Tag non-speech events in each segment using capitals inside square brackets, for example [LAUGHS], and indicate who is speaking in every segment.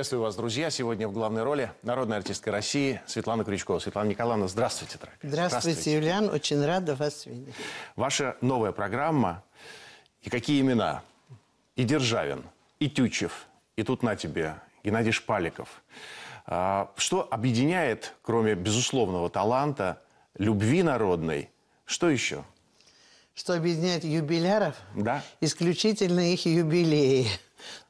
Speaker 1: Приветствую вас, друзья. Сегодня в главной роли народная артистка России Светлана Крючкова. Светлана Николаевна, здравствуйте, дорогая.
Speaker 2: Здравствуйте, здравствуйте, Юлиан. Очень рада вас видеть.
Speaker 1: Ваша новая программа. И какие имена? И Державин, и Тютчев, и тут на тебе, Геннадий Шпаликов. А, что объединяет, кроме безусловного таланта, любви народной, что еще?
Speaker 2: Что объединяет юбиляров? Да. Исключительно их юбилеи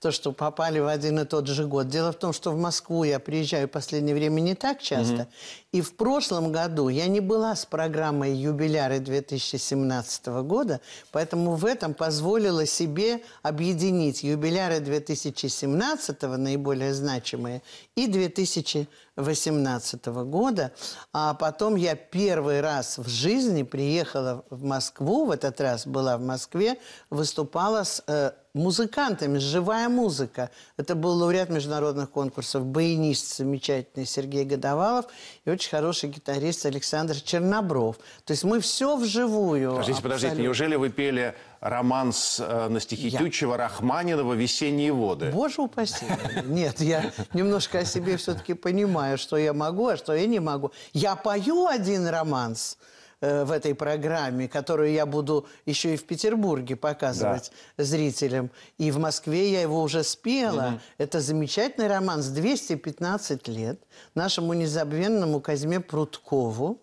Speaker 2: то, что попали в один и тот же год. Дело в том, что в Москву я приезжаю в последнее время не так часто. Угу. И в прошлом году я не была с программой «Юбиляры» 2017 года, поэтому в этом позволила себе объединить «Юбиляры» 2017, наиболее значимые, и 2018 года. А потом я первый раз в жизни приехала в Москву, в этот раз была в Москве, выступала с э, музыкантами, живая музыка. Это был лауреат международных конкурсов, баянист замечательный Сергей Годовалов и очень хороший гитарист Александр Чернобров. То есть мы все вживую. Подождите, абсолютно. подождите, неужели
Speaker 1: вы пели романс э, на стихи я. Тютчева, Рахманинова «Весенние воды»?
Speaker 2: Боже упаси. Нет, я немножко о себе все-таки понимаю, что я могу, а что я не могу. Я пою один романс – Э, в этой программе, которую я буду еще и в Петербурге показывать да. зрителям. И в Москве я его уже спела. Угу. Это замечательный роман с 215 лет нашему незабвенному Казьме Прудкову.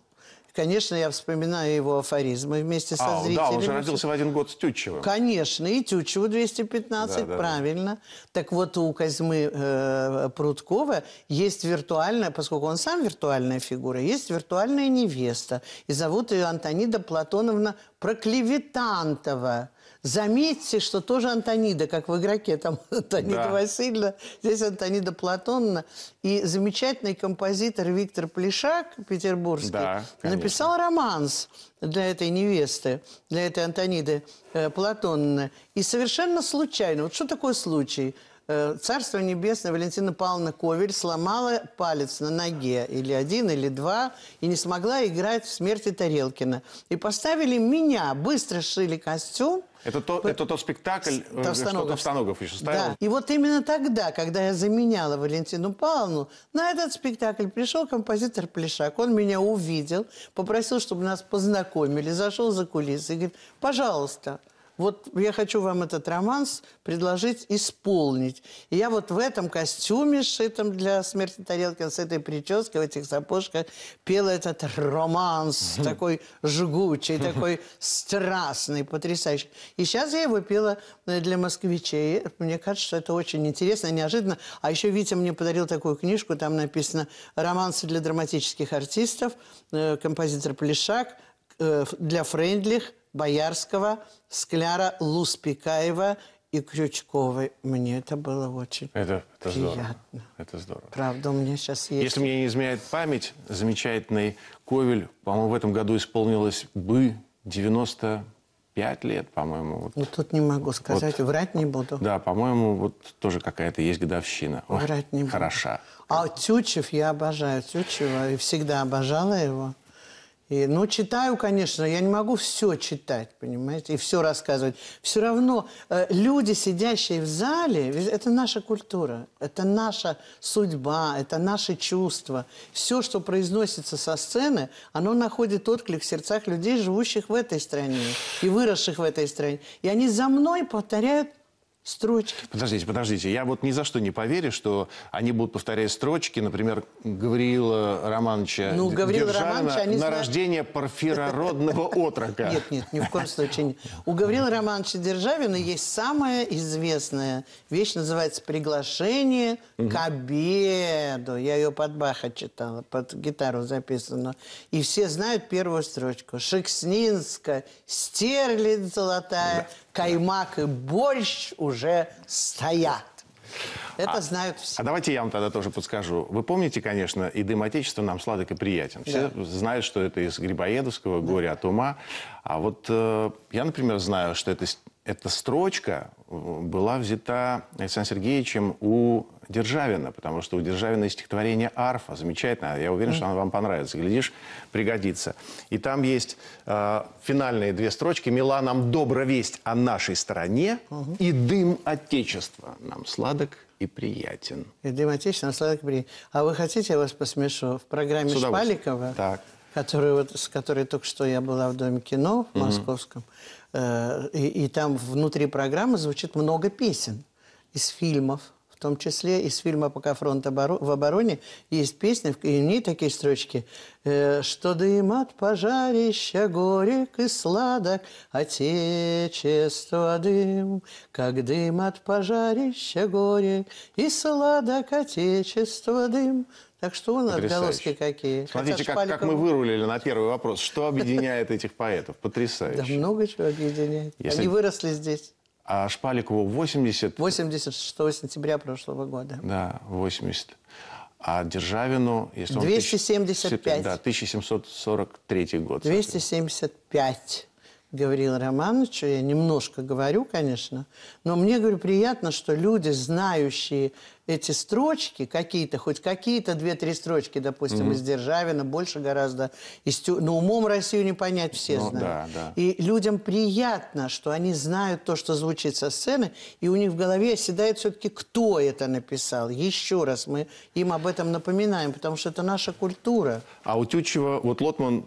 Speaker 2: Конечно, я вспоминаю его афоризмы вместе со а, зрителями. Да, он же родился
Speaker 1: в один год с Тютчевым.
Speaker 2: Конечно, и Тютчеву 215, да, да, правильно. Да. Так вот, у Козьмы э, Прудкова есть виртуальная, поскольку он сам виртуальная фигура, есть виртуальная невеста. И зовут ее Антонида Платоновна Проклеветантова. Заметьте, что тоже Антонида, как в игроке, там [LAUGHS] Антонида да. Васильевна, здесь Антонида Платонна. И замечательный композитор Виктор Плешак, петербургский, да, написал романс для этой невесты, для этой Антониды э, Платонны. И совершенно случайно, вот что такое случай – Э, Царство Небесное Валентина Павловна Ковель сломала палец на ноге, или один, или два, и не смогла играть в «Смерти Тарелкина». И поставили меня, быстро шили костюм.
Speaker 1: Это то, По... это то спектакль, э, Товстоногов. что Товстоногов еще ставил? Да.
Speaker 2: И вот именно тогда, когда я заменяла Валентину Павловну, на этот спектакль пришел композитор Плешак. Он меня увидел, попросил, чтобы нас познакомили, зашел за кулисы и говорит, пожалуйста, вот я хочу вам этот романс предложить исполнить. И я вот в этом костюме, сшитом для смерти тарелки, с этой прической, в этих сапожках, пела этот романс, такой жгучий, [LAUGHS] такой страстный, потрясающий. И сейчас я его пела э, для москвичей. Мне кажется, что это очень интересно, неожиданно. А еще Витя мне подарил такую книжку, там написано «Романсы для драматических артистов», э, композитор Плешак, Э, для Френдлих, Боярского, Скляра, Луспекаева и Крючковой. Мне это было очень
Speaker 1: это, это приятно. Здорово. Это здорово.
Speaker 2: Правда, у меня сейчас есть... Если мне
Speaker 1: не изменяет память, замечательный Ковель, по-моему, в этом году исполнилось бы 90 пять лет, по-моему. Вот.
Speaker 2: Ну, тут не могу сказать, вот. врать не буду.
Speaker 1: Да, по-моему, вот тоже какая-то есть годовщина.
Speaker 2: Врать не буду. Хороша. А Тючев я обожаю, Тючева, и всегда обожала его. И, ну, читаю, конечно, я не могу все читать, понимаете, и все рассказывать. Все равно э, люди, сидящие в зале, это наша культура, это наша судьба, это наши чувства. Все, что произносится со сцены, оно находит отклик в сердцах людей, живущих в этой стране и выросших в этой стране. И они за мной повторяют строчки.
Speaker 1: Подождите, подождите. Я вот ни за что не поверю, что они будут повторять строчки, например, Гавриила Романовича ну, Гавриила Державина Романовича, они на знают... рождение порфирородного [LAUGHS] отрока. Нет,
Speaker 2: нет, ни в коем случае нет. У Гавриила Романовича Державина есть самая известная вещь, называется «Приглашение к обеду». Я ее под Баха читала, под гитару записано. И все знают первую строчку. Шекснинская, стерлядь золотая, каймак и борщ уже стоят.
Speaker 1: Это а, знают все. А давайте я вам тогда тоже подскажу. Вы помните, конечно, и дым Отечества нам сладок и приятен. Все да. знают, что это из Грибоедовского, горе да. от ума. А вот э, я, например, знаю, что это эта строчка э, была взята Александром Сергеевичем у Державина, потому что у Державина есть стихотворение «Арфа», замечательно, я уверен, что оно вам понравится, глядишь, пригодится. И там есть э, финальные две строчки «Мила нам добра весть о нашей стране, угу. и дым Отечества нам сладок и приятен».
Speaker 2: И дым Отечества нам сладок и приятен. А вы хотите, я вас посмешу, в
Speaker 1: программе Шпаликова, так.
Speaker 2: Которую, вот, с которой только что я была в Доме кино в московском, угу Э, и, и там внутри программы звучит много песен из фильмов, в том числе из фильма «Пока фронт оборо... в обороне» есть песня, и в ней такие строчки. «Э, «Что дым от пожарища горек и сладок, Отечество а дым, как дым от пожарища горек и сладок, Отечество а дым». Так что у нас Потрясающе. отголоски какие. Смотрите, как, Шпаликов... как мы вырулили
Speaker 1: на первый вопрос. Что объединяет этих поэтов? Потрясающе. Да
Speaker 2: много чего объединяет. Если... Они выросли
Speaker 1: здесь. А Шпаликову 80... 86 сентября прошлого года. Да, 80. А Державину, если 275. он... 275. Да, 1743 год.
Speaker 2: 275 говорил Романовичу, я немножко говорю, конечно, но мне, говорю, приятно, что люди, знающие эти строчки, какие-то, хоть какие-то две-три строчки, допустим, mm-hmm. из Державина, больше гораздо, из Тю... но умом Россию не понять все ну, знают. Да, да. И людям приятно, что они знают то, что звучит со сцены, и у них в голове оседает все-таки, кто это написал. Еще раз мы им об этом напоминаем, потому что это наша культура.
Speaker 1: А у Тютчева, вот Лотман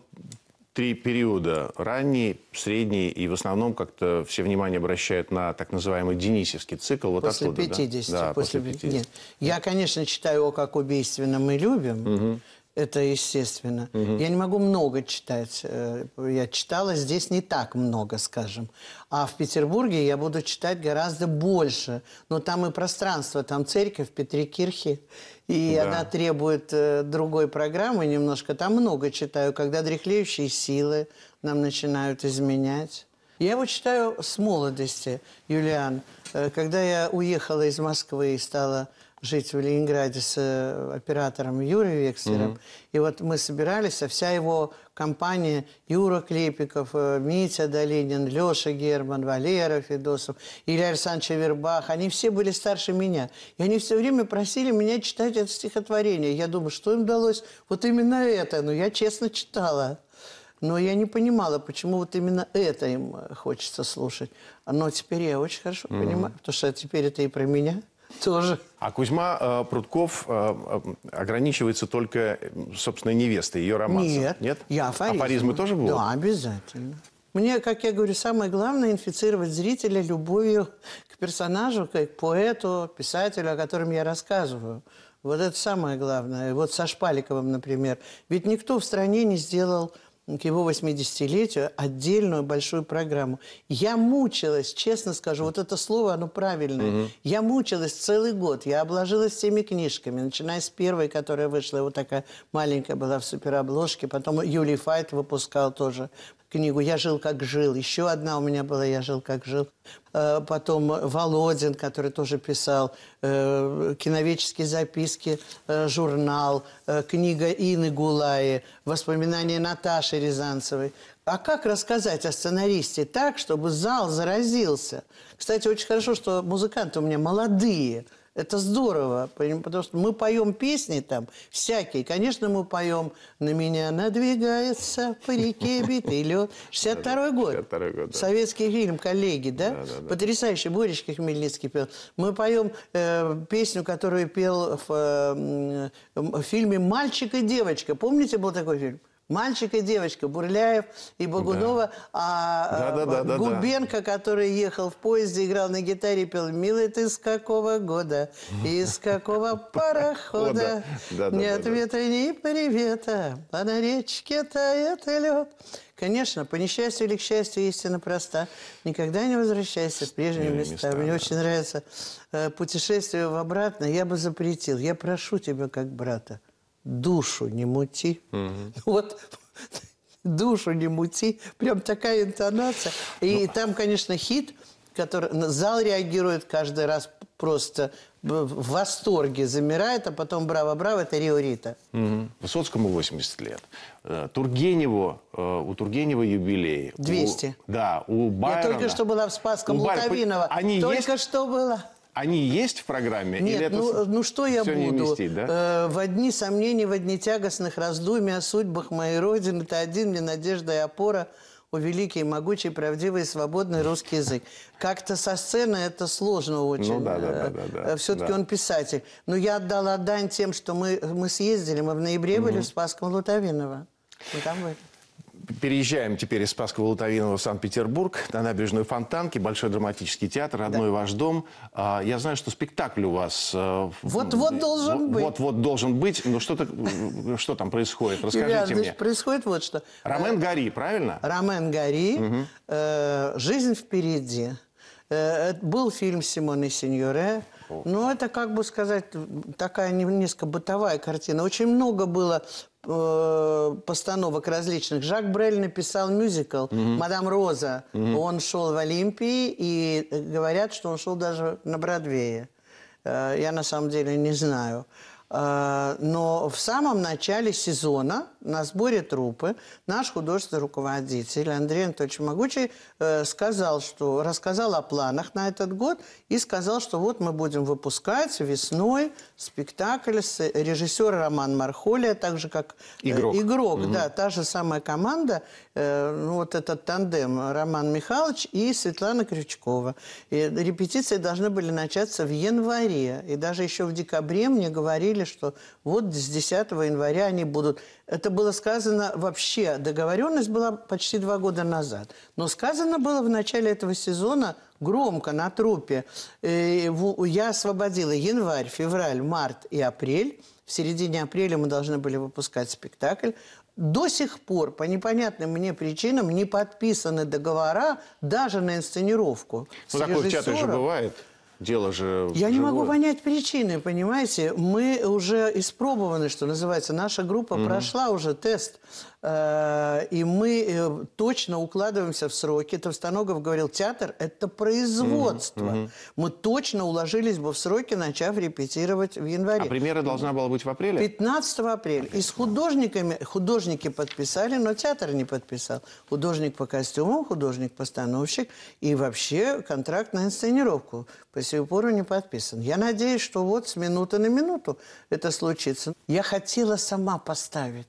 Speaker 1: три периода. Ранний, средний и в основном как-то все внимание обращают на так называемый Денисовский цикл. Вот после оттуда, 50. Да? Да, после, после 50. Нет.
Speaker 2: Я, конечно, читаю его как убийственно мы любим. Угу. Это естественно. Угу. Я не могу много читать. Э, я читала здесь не так много, скажем. А в Петербурге я буду читать гораздо больше. Но там и пространство, там церковь Петрикирхи. И да. она требует э, другой программы немножко. Там много читаю, когда дряхлеющие силы нам начинают изменять. Я его читаю с молодости, Юлиан. Э, когда я уехала из Москвы и стала жить в Ленинграде с э, оператором Юрой Векстером. Угу. И вот мы собирались, а вся его компания Юра Клепиков, э, Митя Долинин, Леша Герман, Валера Федосов, Илья Александрович Вербах, они все были старше меня. И они все время просили меня читать это стихотворение. Я думаю, что им удалось Вот именно это. Но ну, я честно читала. Но я не понимала, почему вот именно это им э, хочется слушать. Но теперь я очень хорошо mm-hmm. понимаю, потому что теперь это и про меня
Speaker 1: тоже. А Кузьма э, Прутков э, э ограничивается только, собственно, невестой, ее романсом. Нет, Нет? я афоризм. Афоризмы тоже будут? Да,
Speaker 2: обязательно. Мне, как я говорю, самое главное – инфицировать зрителя любовью к персонажу, к поэту, писателю, о котором я рассказываю. Вот это самое главное. Вот со Шпаликовым, например. Ведь никто в стране не сделал к его 80-летию отдельную большую программу. Я мучилась, честно скажу, вот это слово, оно правильное. Угу. Я мучилась целый год, я обложилась всеми книжками, начиная с первой, которая вышла, вот такая маленькая была в суперобложке, потом Юлий Файт выпускал тоже книгу «Я жил, как жил». Еще одна у меня была «Я жил, как жил». Э, потом Володин, который тоже писал э, киновеческие записки, э, журнал, книга Инны Гулаи, воспоминания Наташи Рязанцевой. А как рассказать о сценаристе так, чтобы зал заразился? Кстати, очень хорошо, что музыканты у меня молодые – это здорово, потому что мы поем песни там всякие. Конечно, мы поем «На меня надвигается по реке битый лед». 62-й год. 62 год да. Советский фильм «Коллеги», да? да, да Потрясающий, Боречка Хмельницкий пел. Мы поем э, песню, которую пел в, э, э в фильме «Мальчик и девочка». Помните, был такой фильм? Мальчик и девочка, Бурляев и Богунова, да. а да, да, да, Губенко, да. который ехал в поезде, играл на гитаре, пел «Милый ты с какого года, из какого [LAUGHS] парохода, Ни ответа, ни привета, а на речке тает лед». Конечно, по несчастью или к счастью, истина проста. Никогда не возвращайся в прежние места. места. Мне да. очень нравится э, путешествие в обратно. Я бы запретил. Я прошу тебя как брата душу не мути. Угу. Вот [LAUGHS] душу не мути. Прям такая интонация. И ну, а там, конечно, хит, который зал реагирует каждый раз просто в восторге замирает, а потом браво-браво, это Рио Рита.
Speaker 1: Угу. Высоцкому 80 лет. Э, Тургеневу, э, у Тургенева юбилей. 200. У, да, у Байрона. Я только что
Speaker 2: была в Спасском Бар... Лутовинова. Они только есть...
Speaker 1: что была. Они есть в программе? Нет, или это ну, ну что я буду? вместить,
Speaker 2: да? э, в одни сомнения, в одни тягостных раздумья о судьбах моей Родины, Это один мне надежда и опора, у великий, могучий, правдивый, свободный русский язык. Как-то со сцены это сложно очень. Ну, да, да, э, да, да, да. Э, Все-таки да. он писатель. Но я отдала дань тем, что мы, мы съездили, мы в ноябре угу. были в Спасском Лутовиново. Мы там были
Speaker 1: переезжаем теперь из Спасского Лутовинова в Санкт-Петербург, на набережную Фонтанки, Большой драматический театр, родной да. ваш дом. А, я знаю, что спектакль у вас... Э, вот-вот должен вот, быть. Вот-вот должен быть, но ну, что-то, э, что там происходит? Расскажите Илья, мне. происходит вот что. Ромен э, Гори, правильно?
Speaker 2: Ромен Гори, угу. «Жизнь впереди». был фильм Симоны Сеньоре такого? Ну, это, как бы сказать, такая низко бытовая картина. Очень много было э, постановок различных. Жак Брель написал мюзикл угу. «Мадам Роза». Угу. Он шел в Олимпии, и говорят, что он шел даже на Бродвее. Э, я на самом деле не знаю. Э, но в самом начале сезона на сборе трупы наш художественный руководитель Андрей Анатольевич Могучий э, сказал, что рассказал о планах на этот год и сказал, что вот мы будем выпускать весной спектакль с режиссером Роман Мархолия, а так же как э, игрок, игрок угу. да, та же самая команда, э, ну, вот этот тандем Роман Михайлович и Светлана Крючкова. И репетиции должны были начаться в январе, и даже еще в декабре мне говорили, что вот с 10 января они будут. Это было сказано вообще, договоренность была почти два года назад. Но сказано было в начале этого сезона громко на трупе. Э, я освободила январь, февраль, март и апрель. В середине апреля мы должны были выпускать спектакль. До сих пор по непонятным мне причинам не подписаны договора даже на инсценировку.
Speaker 1: Ну, такое в чате же бывает дело же... Я живое. не могу
Speaker 2: понять причины, понимаете? Мы уже испробованы, что называется. Наша группа угу. прошла уже тест Э, и мы э, точно укладываемся в сроки. Товстоногов говорил, театр – это производство. Mm-hmm. Мы точно уложились бы в сроки, начав репетировать в январе. А
Speaker 1: премьера должна была быть в апреле?
Speaker 2: 15 апреля. И с художниками, художники подписали, но театр не подписал. Художник по костюмам, художник-постановщик и вообще контракт на инсценировку по сей пору не подписан. Я надеюсь, что вот с минуты на минуту это случится. Я хотела сама поставить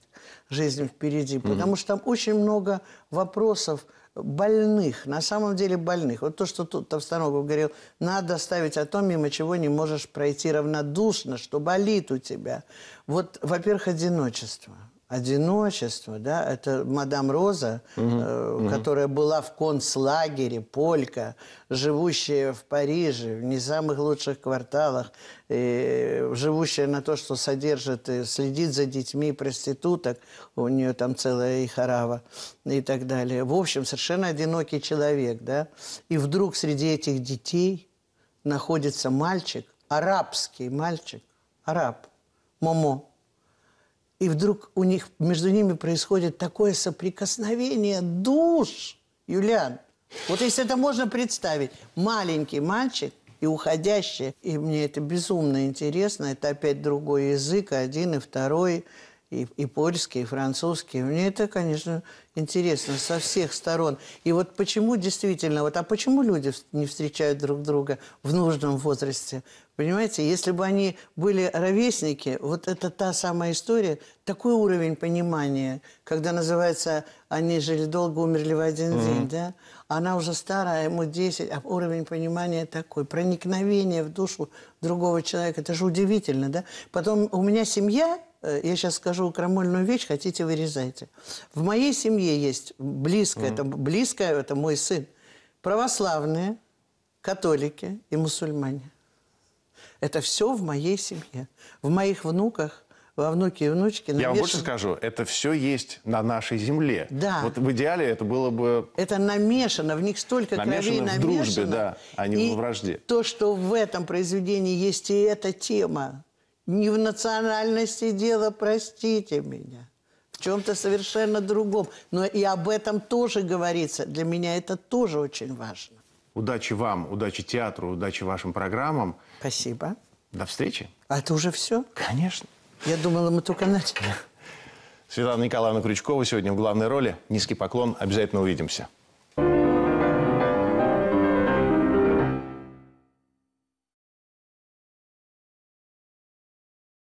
Speaker 2: жизнь впереди, угу. потому что там очень много вопросов больных, на самом деле больных. Вот то, что тут Товстоногов говорил, надо ставить о том, мимо чего не можешь пройти равнодушно, что болит у тебя. Вот, во-первых, одиночество – одиночество, да, это мадам Роза, угу, э, угу. которая была в концлагере, полька, живущая в Париже, в не самых лучших кварталах, э, живущая на то, что содержит, э, следит за детьми проституток, у нее там целая и харава и так далее. В общем, совершенно одинокий человек, да, и вдруг среди этих детей находится мальчик, арабский мальчик, араб, Момо, и вдруг у них, между ними происходит такое соприкосновение душ. Юлиан, вот если это можно представить, маленький мальчик и уходящий, и мне это безумно интересно, это опять другой язык, один и второй – и, и польский, и французские Мне это, конечно, интересно со всех сторон. И вот почему действительно, вот а почему люди не встречают друг друга в нужном возрасте? Понимаете, если бы они были ровесники, вот это та самая история, такой уровень понимания, когда называется «они жили долго, умерли в один mm-hmm. день», да? Она уже старая, ему 10, а уровень понимания такой. Проникновение в душу другого человека, это же удивительно, да? Потом у меня семья – Э, я сейчас скажу крамольную вещь, хотите вырезайте. В моей семье есть близкое, mm. это близкое, это мой сын, православные, католики и мусульмане. Это все в моей семье, в моих внуках, во внуке и внучке. Навешен... Я вам больше
Speaker 1: скажу, это все есть на нашей земле. Да. Вот в идеале это было бы... Это намешано, в них столько намешано крови намешано. в дружбе, да, а не и во вражде.
Speaker 2: то, что в этом произведении есть и эта тема, не в национальности дело, простите меня. В чем-то совершенно другом. Но и об этом тоже говорится. Для меня это тоже очень важно.
Speaker 1: Удачи вам, удачи театру, удачи вашим программам. Спасибо. До встречи. А это уже все?
Speaker 2: Конечно. Я думала, мы только начали.
Speaker 1: Светлана Николаевна Крючкова сегодня в главной роли. Низкий поклон. Обязательно увидимся.